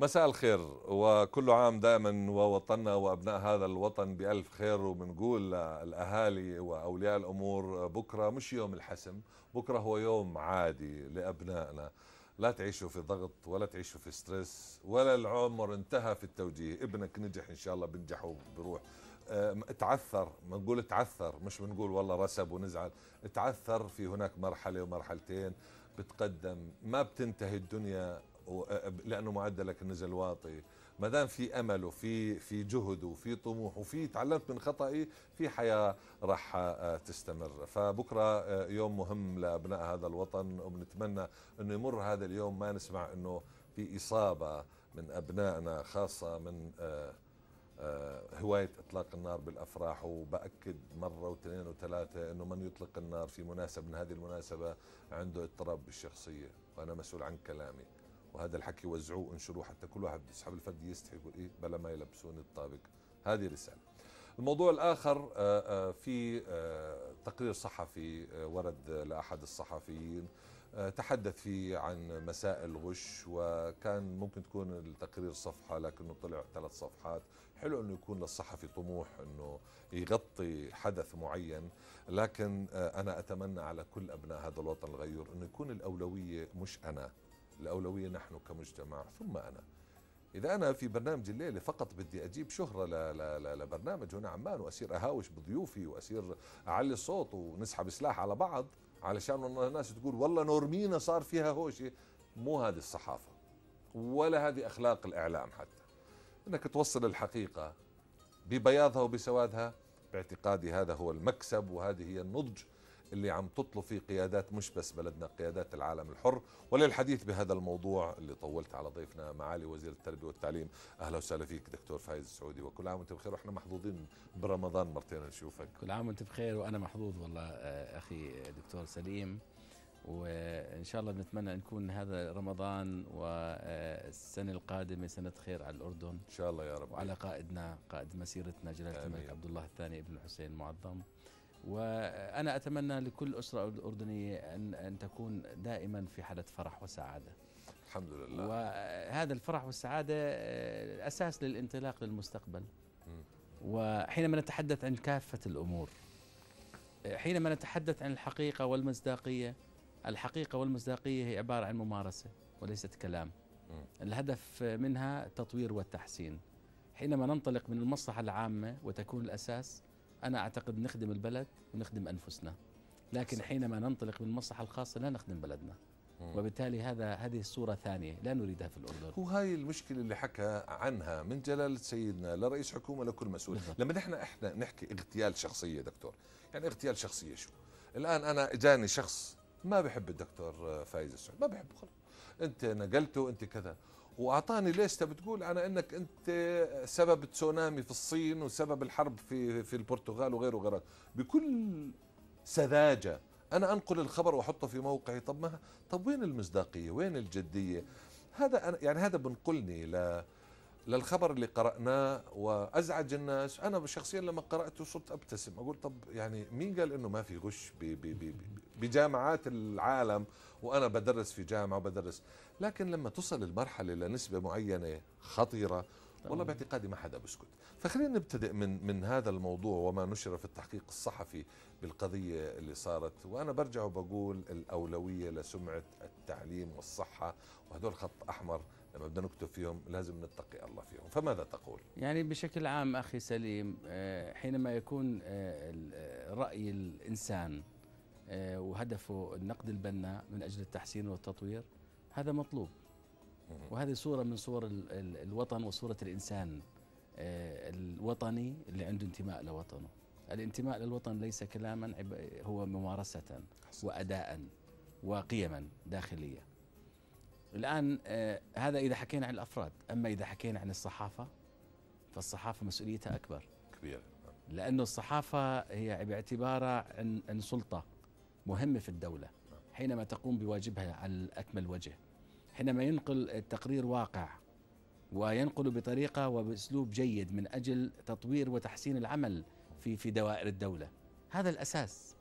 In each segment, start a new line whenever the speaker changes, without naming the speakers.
مساء الخير وكل عام دائما ووطننا وابناء هذا الوطن بالف خير وبنقول للاهالي واولياء الامور بكره مش يوم الحسم، بكره هو يوم عادي لابنائنا، لا تعيشوا في ضغط ولا تعيشوا في ستريس ولا العمر انتهى في التوجيه، ابنك نجح ان شاء الله بنجح وبروح تعثر بنقول تعثر مش بنقول والله رسب ونزعل، تعثر في هناك مرحله ومرحلتين بتقدم ما بتنتهي الدنيا لانه معدلك نزل واطي ما دام في امل وفي في جهد وفي طموح وفي تعلمت من خطئي في حياه راح آه، تستمر فبكره آه، يوم مهم لابناء هذا الوطن وبنتمنى انه يمر هذا اليوم ما نسمع انه في اصابه من ابنائنا خاصه من آه، هواية إطلاق النار بالأفراح وبأكد مرة واثنين وثلاثة أنه من يطلق النار في مناسبة من هذه المناسبة عنده اضطراب بالشخصية وأنا مسؤول عن كلامي وهذا الحكي وزعوه انشروه حتى كل واحد بده يسحب الفرد يستحي يقول ايه بلا ما يلبسوني الطابق هذه رساله الموضوع الاخر آه، آه، في آه، تقرير صحفي ورد لاحد الصحفيين تحدث فيه عن مسائل غش وكان ممكن تكون التقرير صفحه لكنه طلع ثلاث صفحات حلو انه يكون للصحفي طموح انه يغطي حدث معين لكن انا اتمنى على كل ابناء هذا الوطن الغيور انه يكون الاولويه مش انا الأولوية نحن كمجتمع ثم أنا إذا أنا في برنامج الليلة فقط بدي أجيب شهرة لبرنامج هنا عمان وأصير أهاوش بضيوفي وأصير أعلي الصوت ونسحب سلاح على بعض علشان الناس تقول والله نورمينا صار فيها هوشة مو هذه الصحافة ولا هذه أخلاق الإعلام حتى أنك توصل الحقيقة ببياضها وبسوادها باعتقادي هذا هو المكسب وهذه هي النضج اللي عم تطلب فيه قيادات مش بس بلدنا قيادات العالم الحر وللحديث بهذا الموضوع اللي طولت على ضيفنا معالي وزير التربية والتعليم أهلا وسهلا فيك دكتور فايز السعودي وكل عام وانت بخير وإحنا محظوظين
برمضان مرتين نشوفك كل عام وانت بخير وأنا محظوظ والله آه، أخي دكتور سليم وان شاء الله بنتمنى ان يكون هذا رمضان والسنه القادمه سنه خير على الاردن ان شاء الله يا رب وعلى قائدنا قائد مسيرتنا جلاله الملك عبد الله الثاني ابن الحسين المعظم وأنا أتمنى لكل أسرة أردنية أن, أن تكون دائما في حالة فرح وسعادة الحمد لله وهذا الفرح والسعادة آه، أساس للانطلاق للمستقبل وحينما نتحدث عن كافة الأمور آه، حينما نتحدث عن الحقيقة والمصداقية الحقيقة والمصداقية هي عبارة عن ممارسة وليست كلام الهدف منها التطوير والتحسين حينما ننطلق من المصلحة العامة وتكون الأساس أنا أعتقد نخدم البلد ونخدم أنفسنا لكن حينما ننطلق من المصلحة الخاصة لا نخدم بلدنا وبالتالي هذا هذه الصورة ثانية لا نريدها في الأردن
هو هاي المشكلة اللي حكى عنها من جلالة سيدنا لرئيس حكومة لكل مسؤول بالضبط. لما نحن إحنا نحكي اغتيال شخصية دكتور يعني اغتيال شخصية شو الآن أنا إجاني شخص ما بحب الدكتور فايز السعود ما بحبه خلص أنت نقلته أنت كذا واعطاني ليسته بتقول انا انك انت سبب تسونامي في الصين وسبب الحرب في في البرتغال وغيره وغيره بكل سذاجه انا انقل الخبر واحطه في موقعي طب ما طب وين المصداقيه وين الجديه هذا أنا يعني هذا بنقلني ل للخبر اللي قرأناه وأزعج الناس أنا شخصيا لما قرأته صرت أبتسم أقول طب يعني مين قال أنه ما في غش بجامعات العالم وأنا بدرس في جامعة وبدرس لكن لما تصل المرحلة لنسبة معينة خطيرة والله باعتقادي ما حدا بسكت فخلينا نبتدئ من من هذا الموضوع وما نشر في التحقيق الصحفي بالقضية اللي صارت وأنا برجع وبقول الأولوية لسمعة التعليم والصحة وهدول خط أحمر لما بدنا نكتب فيهم لازم نتقي الله فيهم
فماذا تقول يعني بشكل عام أخي سليم آه، حينما يكون آه، آه، رأي الإنسان وهدفه النقد البناء من أجل التحسين والتطوير هذا مطلوب وهذه صورة من صور الوطن وصورة الإنسان الوطني اللي عنده انتماء لوطنه الانتماء للوطن ليس كلاما هو ممارسة وأداء وقيما داخلية الآن آه، هذا إذا حكينا عن الأفراد أما إذا حكينا عن الصحافة فالصحافة مسؤوليتها أكبر كبيرة لأنه الصحافة هي باعتبارها عن, عن سلطة مهمة في الدولة حينما تقوم بواجبها على أكمل وجه حينما ينقل التقرير واقع وينقل بطريقة وبأسلوب جيد من أجل تطوير وتحسين العمل في في دوائر الدولة هذا الأساس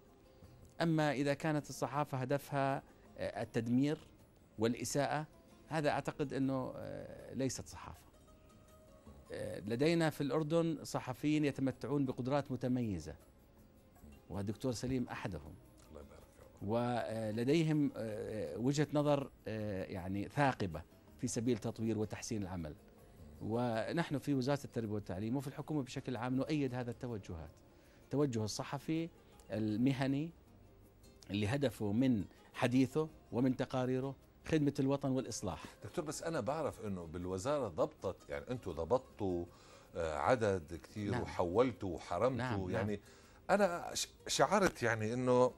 أما إذا كانت الصحافة هدفها آه، التدمير والإساءة هذا أعتقد أنه آه، ليست صحافة آه، لدينا في الأردن صحفيين يتمتعون بقدرات متميزة والدكتور سليم أحدهم الله يبارك ولديهم آه، وجهة نظر يعني ثاقبة في سبيل تطوير وتحسين العمل ونحن في وزارة التربية والتعليم وفي الحكومة بشكل عام نؤيد هذا التوجهات التوجه الصحفي المهني اللي هدفه من حديثه ومن تقاريره خدمه الوطن والاصلاح
دكتور بس انا بعرف انه بالوزاره ضبطت يعني انتم ضبطتوا آه، عدد كثير نعم. وحولتوا وحرمتوا نعم. نعم. يعني انا شعرت يعني انه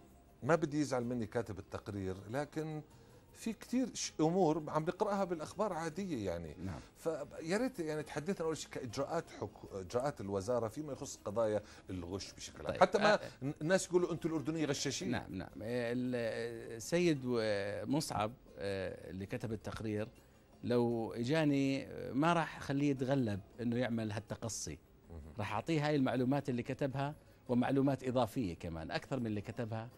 ما بدي يزعل مني كاتب التقرير لكن في كثير امور عم نقراها بالاخبار عاديه يعني نعم. فيا ريت يعني تحدثنا اول شيء كاجراءات حكو... اجراءات الوزاره فيما يخص قضايا الغش بشكل عام طيب. حتى ما آه. الناس يقولوا انتم الاردنيه غشاشين نعم نعم
السيد مصعب آه، اللي كتب التقرير لو اجاني آه، ما راح اخليه يتغلب انه يعمل هالتقصي راح اعطيه هاي المعلومات اللي كتبها ومعلومات اضافيه كمان اكثر من اللي كتبها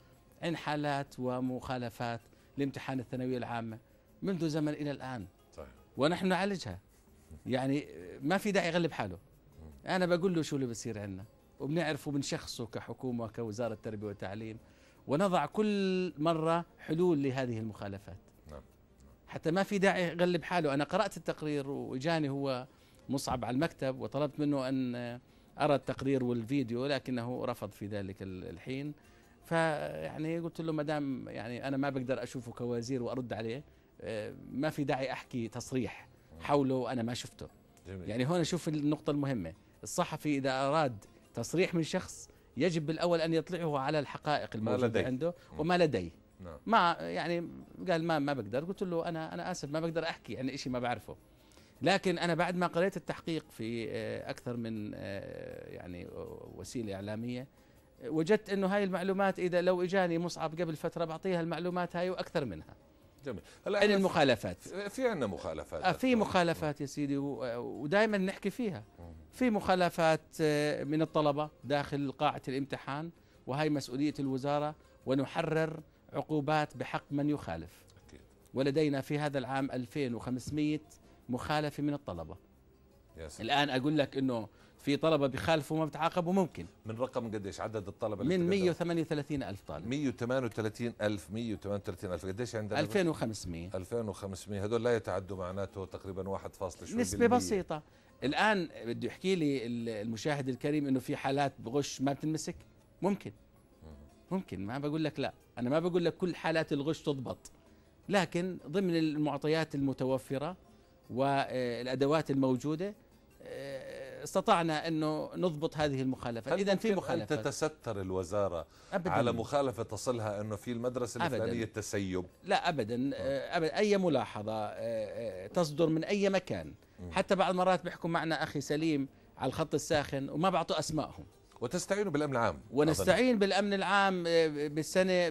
عن حالات ومخالفات لامتحان الثانويه العامه منذ زمن الى الان صحيح. ونحن نعالجها يعني ما في داعي يغلب حاله انا بقول له شو اللي بصير عندنا وبنعرفه من شخصه كحكومه كوزاره التربيه والتعليم ونضع كل مره حلول لهذه المخالفات نعم. حتى ما في داعي يغلب حاله انا قرات التقرير واجاني هو مصعب على المكتب وطلبت منه ان ارى التقرير والفيديو لكنه رفض في ذلك الحين فيعني قلت له ما دام يعني انا ما بقدر اشوفه كوزير وارد عليه آه، ما في داعي احكي تصريح حوله انا ما شفته جميل. يعني هون شوف النقطه المهمه الصحفي اذا اراد تصريح من شخص يجب بالاول ان يطلعه على الحقائق الموجوده عنده وما لديه نعم. ما يعني قال ما ما بقدر قلت له انا انا اسف ما بقدر احكي عن يعني شيء ما بعرفه لكن انا بعد ما قريت التحقيق في آه، اكثر من آه، يعني وسيله اعلاميه وجدت انه هاي المعلومات اذا لو اجاني مصعب قبل فتره بعطيها المعلومات هاي واكثر منها
جميل هلا عن المخالفات في عندنا مخالفات آه، في
مخالفات يا سيدي ودائما نحكي فيها في مخالفات آه، من الطلبه داخل قاعه الامتحان وهي مسؤوليه الوزاره ونحرر عقوبات بحق من يخالف أكيد. ولدينا في هذا العام 2500 مخالفه من الطلبه يا سلام. الان اقول لك انه في طلبه بخالفوا ما بتعاقبوا ممكن من رقم قديش عدد الطلبه من 138 الف طالب 138
الف 138 الف قديش عندنا
2500 2500
هذول لا يتعدوا معناته تقريبا 1.2 نسبه بسيطه
الان بده يحكي لي المشاهد الكريم انه في حالات بغش ما بتنمسك ممكن ممكن ما بقول لك لا انا ما بقول لك كل حالات الغش تضبط لكن ضمن المعطيات المتوفره والادوات الموجوده آه، استطعنا انه نضبط هذه المخالفه اذا في مخالفه تتستر
الوزاره أبداً. على مخالفه تصلها انه في المدرسه الفلانيه تسيب
لا ابدا آه. آه، ابدا اي ملاحظه آه، تصدر من اي مكان حتى بعض المرات بيحكم معنا اخي سليم على الخط الساخن وما بعطوا اسمائهم
وتستعينوا بالامن العام
ونستعين أظن. بالامن العام بالسنه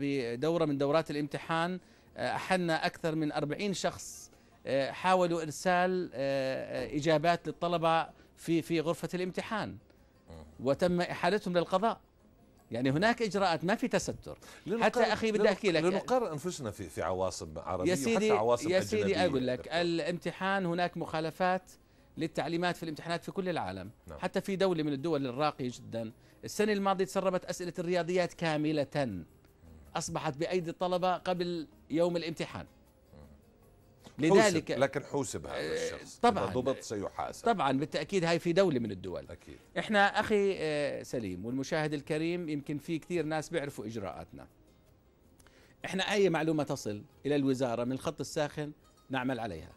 بدوره من دورات الامتحان احنا اكثر من 40 شخص آه، حاولوا ارسال آه، آه، اجابات للطلبه في في غرفه الامتحان وتم احالتهم للقضاء يعني هناك اجراءات ما في تستر حتى اخي بدي احكي
لك لنقر انفسنا في في عواصم عربيه يا سيدي وحتى عواصم يا سيدي أجنبية اقول
لك نعم. الامتحان هناك مخالفات للتعليمات في الامتحانات في كل العالم نعم. حتى في دوله من الدول الراقيه جدا السنه الماضيه تسربت اسئله الرياضيات كامله اصبحت بايدي الطلبه قبل يوم الامتحان
لذلك حوسب لكن
حوسب هذا آه، الشخص طبعا ضبط سيحاسب طبعا بالتاكيد هاي في دوله من الدول أكيد. احنا اخي آه، سليم والمشاهد الكريم يمكن في كثير ناس بيعرفوا اجراءاتنا احنا اي معلومه تصل الى الوزاره من الخط الساخن نعمل عليها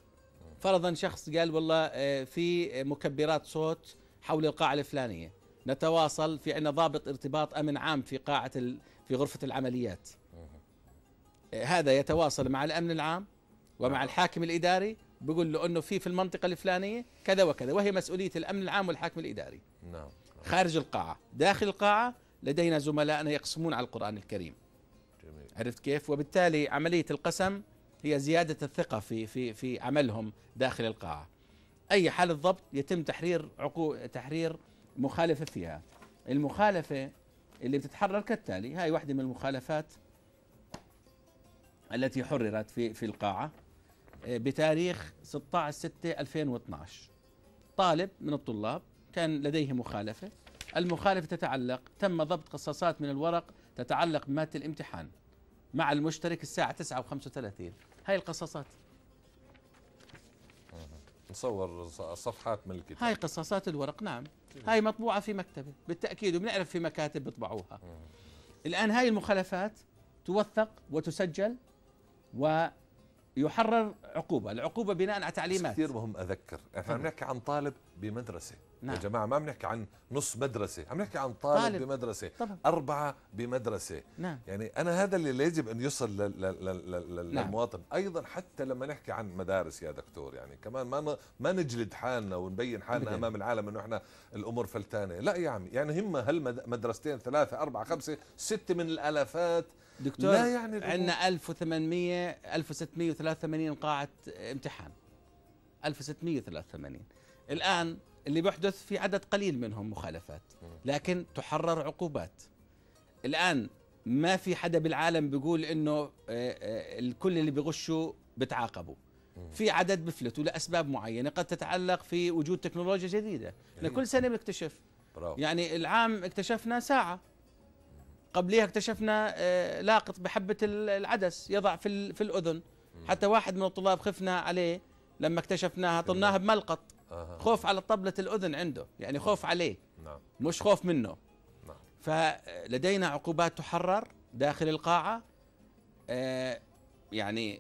فرضا شخص قال والله آه، في مكبرات صوت حول القاعه الفلانيه نتواصل في عندنا ضابط ارتباط امن عام في قاعه في غرفه العمليات هذا يتواصل مع الامن العام ومع الحاكم الاداري بيقول له انه في في المنطقه الفلانيه كذا وكذا وهي مسؤوليه الامن العام والحاكم الاداري نعم،, نعم خارج القاعه داخل القاعه لدينا زملائنا يقسمون على القران الكريم جميل. عرفت كيف وبالتالي عمليه القسم هي زياده الثقه في في في عملهم داخل القاعه اي حاله الضبط يتم تحرير عقو تحرير مخالفه فيها المخالفه اللي بتتحرر كالتالي هاي واحده من المخالفات التي حررت في في القاعه آه، بتاريخ 16 6 2012 طالب من الطلاب كان لديه مخالفة المخالفة تتعلق تم ضبط قصاصات من الورق تتعلق بمادة الامتحان مع المشترك الساعة 9:35 هاي القصاصات نصور صفحات من الكتاب هاي قصاصات الورق نعم هاي مطبوعة في مكتبة بالتأكيد وبنعرف في مكاتب بيطبعوها الآن هاي المخالفات توثق وتسجل و يحرر عقوبه، العقوبه بناء على
تعليمات كثير مهم اذكر، احنا عم نحكي عن طالب بمدرسه نعم. يا جماعه ما عم نحكي عن نص مدرسه، عم نحكي عن طالب, طالب. بمدرسه، طبعا. اربعه بمدرسه نعم. يعني انا هذا اللي يجب ان يصل لل... لل... لل... نعم. للمواطن، ايضا حتى لما نحكي عن مدارس يا دكتور يعني كمان ما ما نجلد حالنا ونبين حالنا مدين. امام العالم انه احنا الامور فلتانه، لا يا عمي، يعني هم هل مدرستين ثلاثه اربعه خمسه سته من الالافات دكتور لا يعني عندنا
1800 1683 قاعه امتحان 1683 الان اللي بيحدث في عدد قليل منهم مخالفات لكن تحرر عقوبات الان ما في حدا بالعالم بيقول انه آه، آه، الكل اللي بيغشوا بتعاقبوا في عدد بفلتوا لاسباب معينه قد تتعلق في وجود تكنولوجيا جديده إيه. كل سنه بنكتشف يعني العام اكتشفنا ساعه قبليها اكتشفنا آه، لاقط بحبه العدس يضع في في الاذن حتى واحد من الطلاب خفنا عليه لما اكتشفناها طلناها بملقط خوف على طبله الاذن عنده يعني نعم. خوف عليه نعم. مش خوف منه نعم. فلدينا عقوبات تحرر داخل القاعه آه، يعني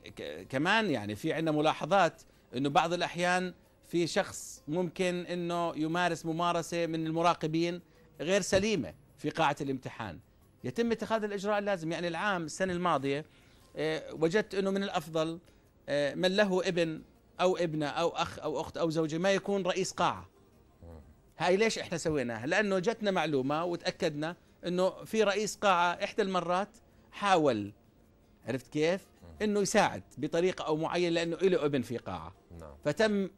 كمان يعني في عندنا ملاحظات انه بعض الاحيان في شخص ممكن انه يمارس ممارسه من المراقبين غير سليمه في قاعه الامتحان يتم اتخاذ الاجراء اللازم يعني العام السنه الماضيه آه، وجدت انه من الافضل آه، من له ابن او ابنه او اخ او اخت او زوجه ما يكون رئيس قاعه هاي ليش احنا سويناها لانه جتنا معلومه وتاكدنا انه في رئيس قاعه احدى المرات حاول عرفت كيف انه يساعد بطريقه او معينه لانه له ابن في قاعه نعم. فتم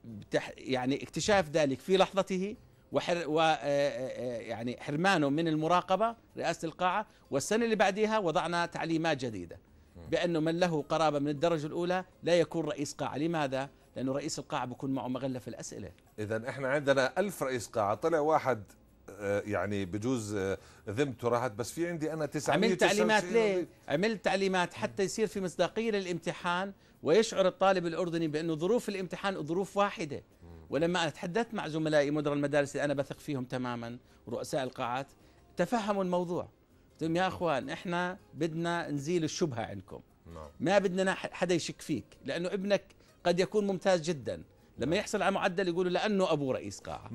يعني اكتشاف ذلك في لحظته وحر و آه، آه، آه، يعني حرمانه من المراقبه رئاسه القاعه والسنه اللي بعديها وضعنا تعليمات جديده بانه من له قرابه من الدرجه الاولى لا يكون رئيس قاعه لماذا لانه رئيس القاعه بكون معه مغله في الاسئله
اذا احنا عندنا ألف رئيس قاعه طلع واحد يعني بجوز ذمته راحت بس في عندي انا 900 عملت تعليمات ليه؟
عملت تعليمات حتى يصير في مصداقيه للامتحان ويشعر الطالب الاردني بانه ظروف الامتحان ظروف واحده ولما أنا تحدثت مع زملائي مدراء المدارس اللي أنا بثق فيهم تماما ورؤساء القاعات تفهموا الموضوع قلت يا أخوان إحنا بدنا نزيل الشبهة عندكم نعم. ما بدنا حدا يشك فيك لأنه ابنك قد يكون ممتاز جدا لما نعم. يحصل على معدل يقولوا لأنه أبوه رئيس قاعة